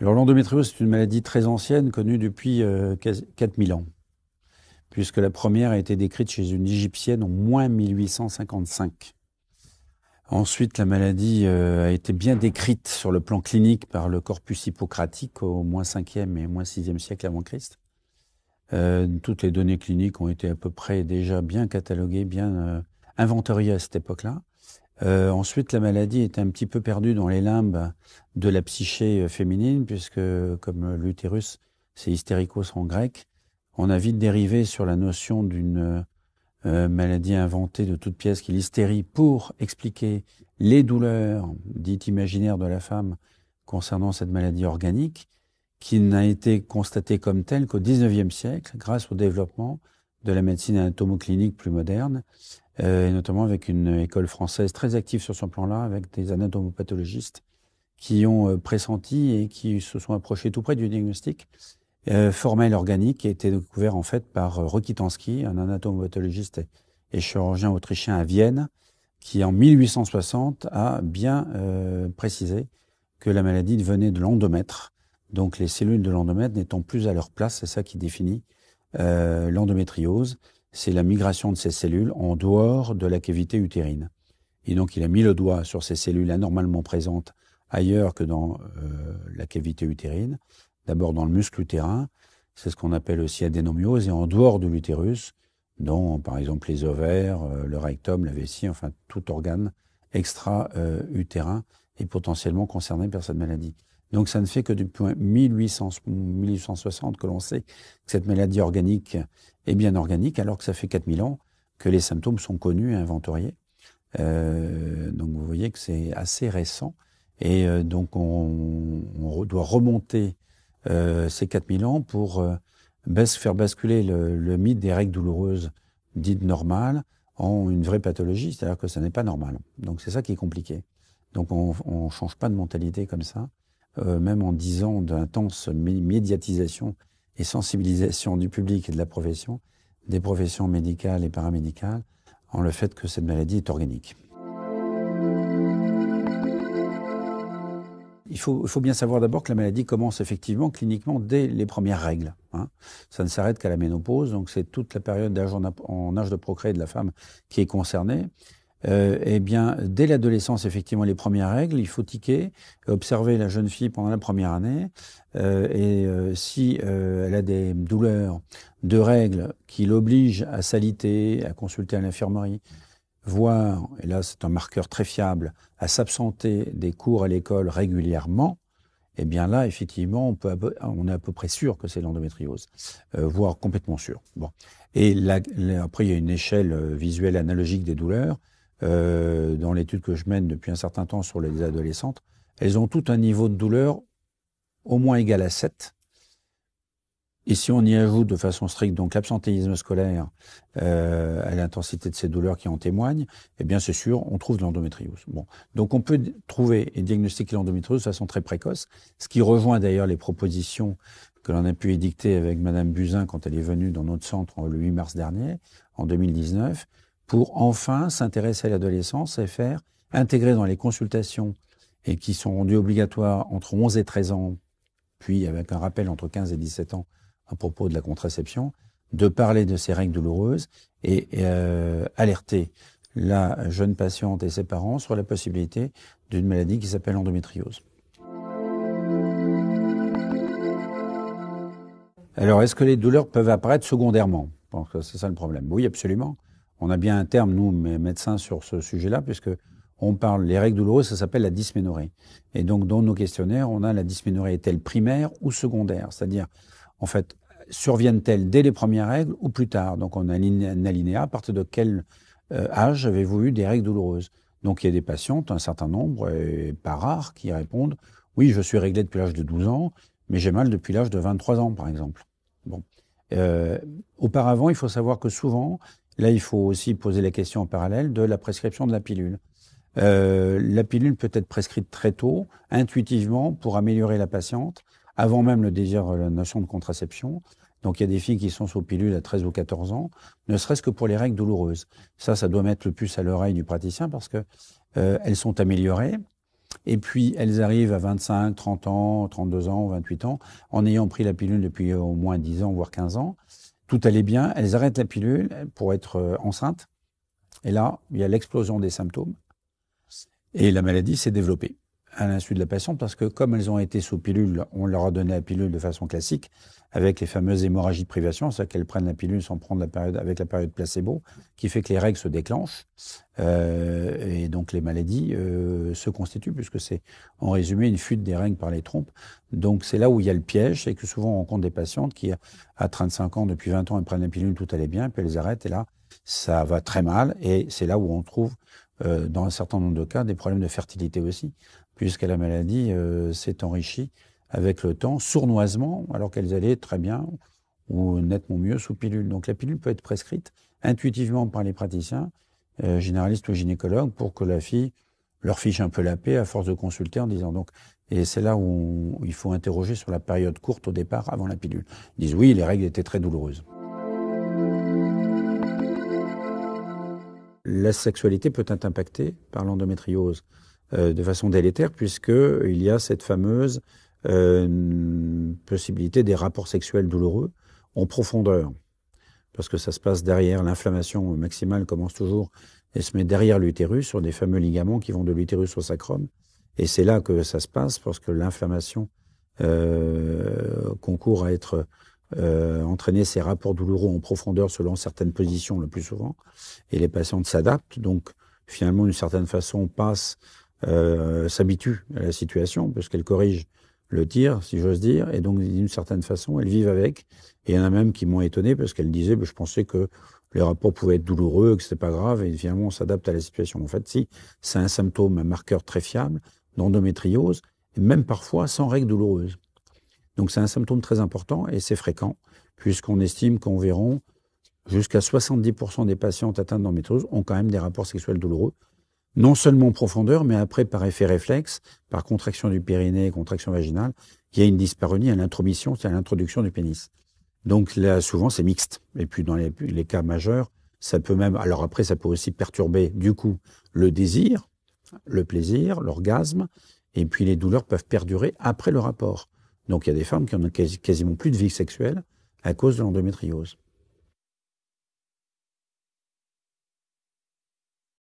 Alors l'endométriose, c'est une maladie très ancienne, connue depuis 4000 euh, ans, puisque la première a été décrite chez une Égyptienne en moins 1855. Ensuite, la maladie euh, a été bien décrite sur le plan clinique par le corpus hippocratique au moins 5e et moins 6e siècle avant Christ. Euh, toutes les données cliniques ont été à peu près déjà bien cataloguées, bien inventoriées à cette époque-là. Euh, ensuite, la maladie est un petit peu perdue dans les limbes de la psyché euh, féminine, puisque comme euh, l'utérus, c'est hystéricos en grec, on a vite dérivé sur la notion d'une maladie inventée de toute pièce qui l'hystérie pour expliquer les douleurs dites imaginaires de la femme concernant cette maladie organique qui n'a été constatée comme telle qu'au XIXe siècle grâce au développement de la médecine anatomoclinique plus moderne, euh, et notamment avec une école française très active sur ce plan-là, avec des anatomopathologistes qui ont euh, pressenti et qui se sont approchés tout près du diagnostic euh, formel organique a été découvert en fait par Rokitansky, un anatomopathologiste et chirurgien autrichien à Vienne, qui en 1860 a bien précisé que la maladie venait de l'endomètre. Donc les cellules de l'endomètre n'étant plus à leur place, c'est ça qui définit euh, l'endométriose, c'est la migration de ces cellules en dehors de la cavité utérine. Et donc, il a mis le doigt sur ces cellules anormalement présentes ailleurs que dans euh, la cavité utérine, d'abord dans le muscle utérin, c'est ce qu'on appelle aussi adénomiose, et en dehors de l'utérus, dont par exemple les ovaires, euh, le rectum, la vessie, enfin tout organe extra-utérin est potentiellement concerné par cette maladie. Donc ça ne fait que depuis 1800, 1860 que l'on sait que cette maladie organique est bien organique, alors que ça fait 4000 ans que les symptômes sont connus et inventoriés. Euh, donc vous voyez que c'est assez récent. Et euh, donc on, doit remonter euh, ces 4000 ans pour faire basculer le, le, mythe des règles douloureuses dites normales en une vraie pathologie, c'est-à-dire que ce n'est pas normal. Donc c'est ça qui est compliqué. Donc on ne change pas de mentalité comme ça. Euh, même en dix ans d'intense médiatisation et sensibilisation du public et de la profession, des professions médicales et paramédicales, en le fait que cette maladie est organique. Il faut, bien savoir d'abord que la maladie commence effectivement cliniquement dès les premières règles. Hein. Ça ne s'arrête qu'à la ménopause, donc c'est toute la période d'âge en, âge de procréer de la femme qui est concernée euh, eh bien, dès l'adolescence, effectivement, les premières règles, il faut tiquer, observer la jeune fille pendant la première année, euh, et euh, si euh, elle a des douleurs de règles qui l'obligent à s'aliter, à consulter à l'infirmerie, voire, et là c'est un marqueur très fiable, à s'absenter des cours à l'école régulièrement, eh bien là, effectivement, on, peut, on est à peu près sûr que c'est l'endométriose, voire complètement sûr. Bon. Et après, il y a une échelle visuelle analogique des douleurs. Euh, dans l'étude que je mène depuis un certain temps sur les adolescentes, elles ont tout un niveau de douleur au moins égal à 7. Et si on y ajoute de façon stricte donc l'absentéisme scolaire euh, à l'intensité de ces douleurs qui en témoignent, eh bien c'est sûr, on trouve de l'endométriose. Bon, donc on peut trouver et diagnostiquer l'endométriose de façon très précoce, ce qui rejoint d'ailleurs les propositions que l'on a pu édicter avec Madame Buzyn quand elle est venue dans notre centre le 8 mars dernier, en 2019, pour enfin s'intéresser à l'adolescence et faire intégrer dans les consultations et qui sont rendues obligatoires entre 11 et 13 ans, puis avec un rappel entre 15 et 17 ans à propos de la contraception, de parler de ces règles douloureuses et euh, alerter la jeune patiente et ses parents sur la possibilité d'une maladie qui s'appelle endométriose. Alors, est-ce que les douleurs peuvent apparaître secondairement C'est ça le problème. Oui, absolument on a bien un terme, nous, médecins, sur ce sujet-là, puisque on parle, les règles douloureuses, ça s'appelle la dysménorrhée. Et donc, dans nos questionnaires, on a la dysménorrhée est-elle primaire ou secondaire C'est-à-dire, en fait, surviennent-elles dès les premières règles ou plus tard Donc, on a un alinéa à partir de quel euh, âge avez-vous eu des règles douloureuses Donc, il y a des patientes, un certain nombre, et pas rares, qui répondent Oui, je suis réglé depuis l'âge de 12 ans, mais j'ai mal depuis l'âge de 23 ans, par exemple. Bon. Euh, auparavant, il faut savoir que souvent, Là, il faut aussi poser la question en parallèle de la prescription de la pilule. Euh, la pilule peut être prescrite très tôt, intuitivement, pour améliorer la patiente, avant même le désir, la notion de contraception. Donc il y a des filles qui sont sous pilule à 13 ou 14 ans, ne serait-ce que pour les règles douloureuses. Ça, ça doit mettre le puce à l'oreille du praticien parce que euh, elles sont améliorées. Et puis elles arrivent à 25, 30 ans, 32 ans, 28 ans, en ayant pris la pilule depuis au moins 10 ans, voire 15 ans tout allait bien, elles arrêtent la pilule pour être euh, enceinte, Et là, il y a l'explosion des symptômes. Et la maladie s'est développée à l'insu de la patiente, parce que comme elles ont été sous pilule, on leur a donné la pilule de façon classique, avec les fameuses hémorragies de privation, c'est-à-dire qu'elles prennent la pilule sans prendre la période, avec la période placebo, qui fait que les règles se déclenchent, euh, et donc les maladies euh, se constituent, puisque c'est en résumé une fuite des règles par les trompes. Donc c'est là où il y a le piège, et que souvent on rencontre des patientes qui, à 35 ans, depuis 20 ans, elles prennent la pilule, tout allait bien, puis elles arrêtent, et là, ça va très mal, et c'est là où on trouve euh, dans un certain nombre de cas, des problèmes de fertilité aussi, puisque la maladie euh, s'est enrichie avec le temps, sournoisement, alors qu'elles allaient très bien ou nettement mieux sous pilule. Donc la pilule peut être prescrite intuitivement par les praticiens, euh, généralistes ou gynécologues, pour que la fille leur fiche un peu la paix à force de consulter en disant donc. Et c'est là où, il faut interroger sur la période courte au départ avant la pilule. Ils disent oui, les règles étaient très douloureuses. La sexualité peut être impactée par l'endométriose. Euh, de façon délétère puisqu'il y a cette fameuse euh, possibilité des rapports sexuels douloureux en profondeur parce que ça se passe derrière. L'inflammation maximale commence toujours et se met derrière l'utérus sur des fameux ligaments qui vont de l'utérus au sacrum. Et c'est là que ça se passe parce que l'inflammation euh, concourt à être euh, entraîner ces rapports douloureux en profondeur selon certaines positions le plus souvent. Et les patientes s'adaptent, donc finalement d'une certaine façon passent euh, s'habitue à la situation, parce qu'elle corrige le tir, si j'ose dire, et donc d'une certaine façon, elles vivent avec. Et il y en a même qui m'ont étonné parce qu'elles disaient, bah, je pensais que les rapports pouvaient être douloureux, que ce n'était pas grave, et finalement on s'adapte à la situation. En fait, si, c'est un symptôme, un marqueur très fiable d'endométriose, et même parfois sans règles douloureuses. Donc c'est un symptôme très important et c'est fréquent, puisqu'on estime qu'environ jusqu'à 70% des patientes atteintes d'endométriose ont quand même des rapports sexuels douloureux, non seulement en profondeur, mais après par effet réflexe, par contraction du périnée, contraction vaginale, il y a une dysparonie à l'intromission, c'est à l'introduction du pénis. Donc là, souvent, c'est mixte. Et puis dans les, les, cas majeurs, ça peut même, alors après, ça peut aussi perturber du coup le désir, le plaisir, l'orgasme, et puis les douleurs peuvent perdurer après le rapport. Donc il y a des femmes qui n'ont quasiment plus de vie sexuelle à cause de l'endométriose.